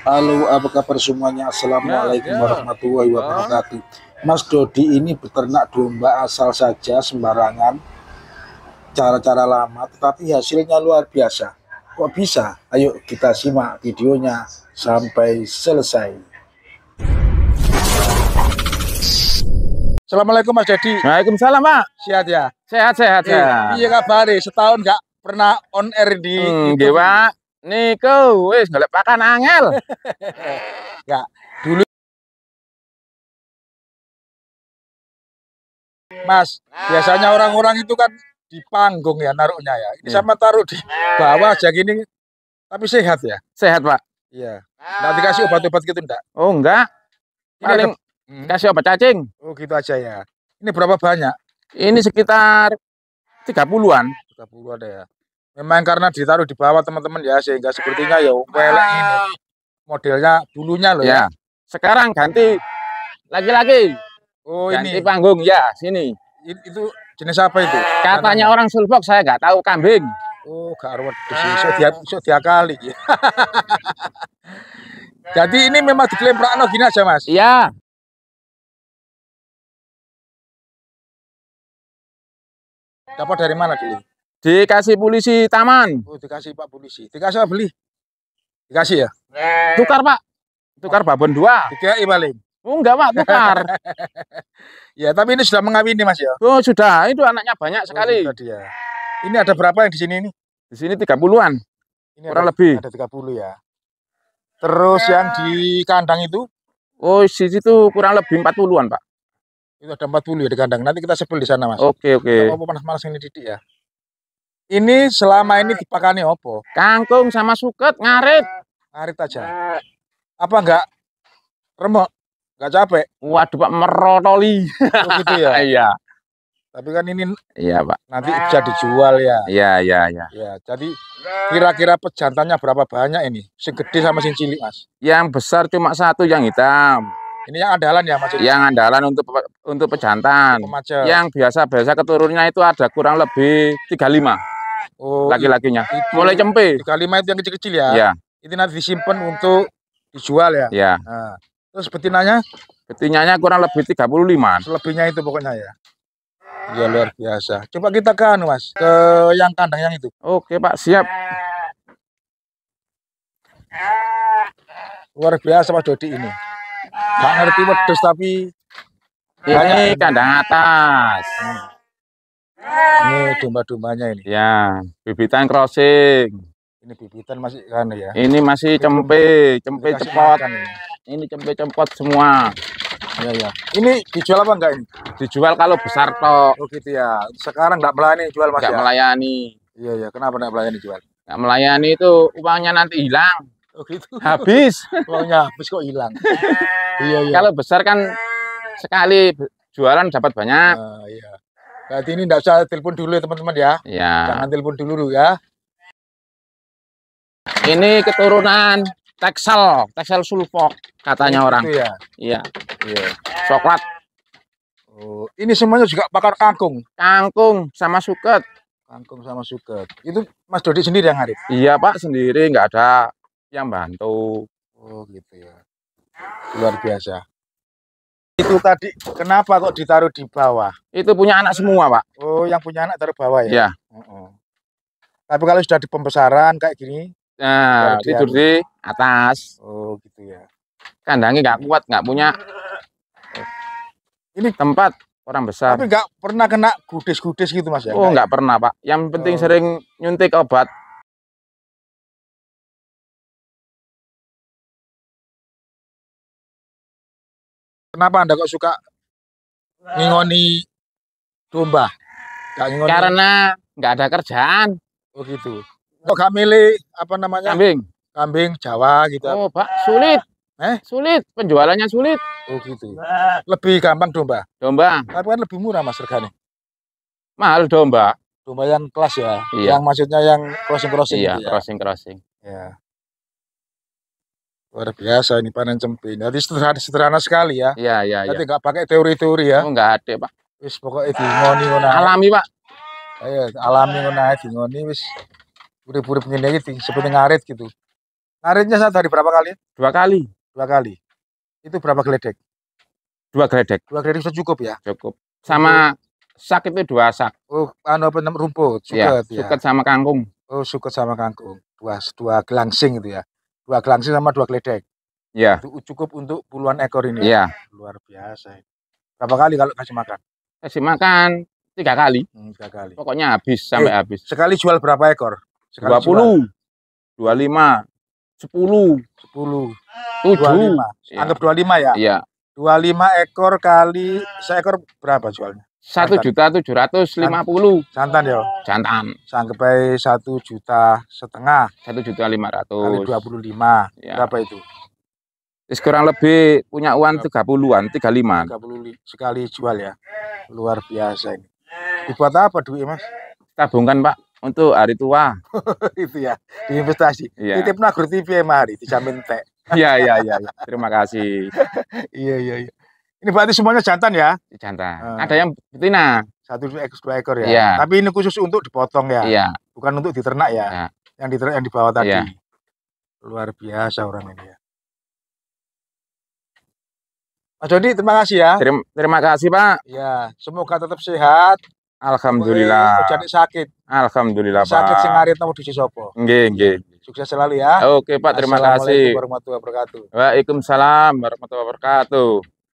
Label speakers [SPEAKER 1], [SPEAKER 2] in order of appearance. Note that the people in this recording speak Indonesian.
[SPEAKER 1] Halo, apa kabar semuanya? Assalamualaikum ya, ya. warahmatullahi ya. wabarakatuh. Mas Dodi ini beternak domba asal saja sembarangan, cara-cara lama, tetapi hasilnya luar biasa. Kok bisa? Ayo kita simak videonya sampai selesai. Assalamualaikum Mas Dodi. Waalaikumsalam Pak. Sehat ya? Sehat, sehat, iya. sehat. Iya kabar? Setahun nggak pernah on air di hmm, Pak. Niko, wes golek pakan angel. Enggak. Dulu Mas, biasanya nah. orang-orang itu kan di panggung ya naruhnya ya. Ini iya. sama taruh di bawah aja gini. Tapi sehat ya? Sehat, Pak. Iya. Nah, dikasih obat-obat gitu enggak? Oh, enggak. Paling ada... hmm. kasih obat cacing. Oh, gitu aja ya. Ini berapa banyak? Ini sekitar tiga puluhan. Tiga puluh ada ya memang karena ditaruh di bawah teman-teman ya sehingga sepertinya ya welek ah. ini modelnya dulunya loh ya. ya. Sekarang ganti lagi-lagi. Oh ganti ini. panggung ya sini. Itu jenis apa itu? Katanya orang sulfok, saya nggak tahu kambing. Oh gak ruwet setiap kali. Jadi ini memang diklaim Prakno gini aja mas. Iya. Dapat dari mana dulu? Dikasih polisi taman. Oh, dikasih Pak polisi. Dikasih apa beli? Dikasih ya? Eh. Tukar, Pak. Tukar babon dua. Tiga paling. Oh, enggak, Pak, tukar. ya, tapi ini sudah mengawini, Mas ya. Oh, sudah. Itu anaknya banyak oh, sekali. Oh, dia. Ini ada berapa yang di sini ini? Di sini tiga puluhan. Ini kurang ada, lebih. Ada tiga puluh ya. Terus yang di kandang itu? Oh, di situ kurang lebih empat puluhan Pak. Itu ada puluh ya di kandang. Nanti kita sebel di sana, Mas. Oke, okay, oke. Okay. mau panas-panas ini titik ya. Ini selama ini dipakani opo? Kangkung sama suket ngarit. Ngarit aja. Nah. Apa enggak remok? Enggak capek? Waduh Pak merotoli. Oh gitu ya. Iya. Tapi kan ini Iya, Pak. Nanti bisa dijual ya. Iya, iya, iya. Ya, jadi kira-kira pejantannya berapa banyak ini? Sing gede sama sing cilik, Mas? Yang besar cuma satu yang hitam. Ini yang andalan ya Mas? Yang andalan untuk untuk pejantan. Yang biasa-biasa keturunnya itu ada kurang lebih 35. Oh, laki-lakinya. Iya. Mulai cempe. Kalimat yang kecil-kecil ya. Iya. Itu nanti disimpan untuk dijual ya. Ya. Nah, terus betinanya? Betinanya kurang lebih 35. Selebihnya itu pokoknya ya. Ya luar biasa. Coba kita ke anu, Mas, ke yang kandang yang itu. Oke, Pak, siap. Luar biasa pak Dodi ini. Gak ngerti pedes tapi ini kandang atas. Hmm. Ini domba-dombanya ini. Ya, bibitan crossing. Ini bibitan masih kan ya. Ini masih cempe, cempe cepot. Ya? Ini cempe cepot semua. Ya ya. Ini dijual apa enggak ini? Dijual kalau besar toh. Oh gitu ya. Sekarang enggak melayani jual Mas. Enggak ya? melayani. Iya ya, kenapa enggak melayani jual? Enggak melayani itu uangnya nanti hilang. Oh gitu. Habis. uangnya habis kok hilang. iya iya. Kalau besar kan sekali jualan dapat banyak. Uh, iya. Berarti ini tidak usah telepon dulu ya teman-teman ya. ya. Jangan telepon dulu ya. Ini keturunan Texel, Texel Sulfok katanya oh, orang. Gitu ya? Iya. Iya. Ya. Coklat. Oh, ini semuanya juga bakar kangkung. Kangkung sama suket. Kangkung sama suket. Itu Mas Dodi sendiri yang ngarit? Iya, Pak, sendiri nggak ada yang bantu. Oh, gitu ya. Luar biasa. Itu tadi kenapa kok ditaruh di bawah? Itu punya anak semua, Pak. Oh, yang punya anak taruh bawah ya? ya. Uh -uh. Tapi kalau sudah di pembesaran kayak gini, nah, tidur di atas. Oh, gitu ya. Kandangnya nggak kuat, nggak punya eh, ini tempat orang besar. Tapi nggak pernah kena gudes-gudes gitu mas ya? Oh, nggak pernah pak. Yang penting oh. sering nyuntik obat. Kenapa Anda kok suka ngingoni domba? Ngingoni... Karena nggak ada kerjaan. Oh gitu. Kok gak milih apa namanya? Kambing. Kambing Jawa gitu. Oh, Pak, sulit. Eh? Sulit, penjualannya sulit. Oh gitu. Lebih gampang domba. Domba. Tapi kan lebih murah Mas regane. Mahal domba. Domba yang kelas ya. Iya. Yang maksudnya yang crossing-crossing. Iya, crossing-crossing. Gitu ya. Crossing -crossing. ya. Luar biasa ini panen cempe. Jadi sederhana, sederhana sekali ya. Iya, iya, iya. Jadi nggak pakai teori-teori ya. Oh, nggak ada, Pak. Wis pokoknya dingoni ngono. Alami, Pak. Ayo, alami ngono itu. ngoni wis buri-buri begini ngene gitu seperti ngarit gitu. Ngaritnya saat hari berapa kali? Dua kali. Dua kali. Itu berapa geledek? Dua geledek. Dua geledek sudah cukup ya? Cukup. Sama sak itu dua sak. Oh, anu apa namanya rumput, iya, suket ya. ya. Suket sama kangkung. Oh, suket sama kangkung. Dua dua gelangsing itu ya dua gelangsing sama dua kledek. Iya. Yeah. cukup untuk puluhan ekor ini. Ya. Iya. Luar biasa. Berapa kali kalau kasih makan? Kasih makan tiga kali. Hmm, tiga kali. Pokoknya habis sampai eh, habis. Sekali jual berapa ekor? Dua puluh, dua lima, sepuluh, sepuluh, tujuh. Iya. Anggap dua Anggap lima ya? Iya. Dua lima ekor kali seekor berapa jualnya? satu juta tujuh ratus lima puluh santan ya santan sangkepai satu juta setengah satu juta lima ratus dua puluh lima ya. berapa itu Is kurang lebih punya uang tiga puluh an tiga puluh sekali jual ya. Luar biasa ini. Dibuat apa duit, Mas? Tabungkan, Pak, untuk hari tua. itu ya, investasi Iya. Titip nagur TV ya, Mari, dijamin teh. Iya, iya, iya, iya. Terima kasih. iya, iya, iya. Ini berarti semuanya jantan ya? Iya, jantan. Hmm. Ada yang betina. Satu ekor dua ekor ya. Iya. Tapi ini khusus untuk dipotong ya. Iya. Bukan untuk diternak ya. Iya. Yang diternak yang dibawa tadi. Iya. Luar biasa orang ini ya. Pak Jody terima kasih ya. Terima, terima kasih Pak. Ya, semoga tetap sehat. Alhamdulillah. Jadi sakit. Alhamdulillah sakit Pak. Sakit singarit namun di Cisopo. Geng, geng. Sukses selalu ya. Oke Pak, terima kasih. Assalamualaikum warahmatullahi wabarakatuh. Waalaikumsalam warahmatullahi wabarakatuh.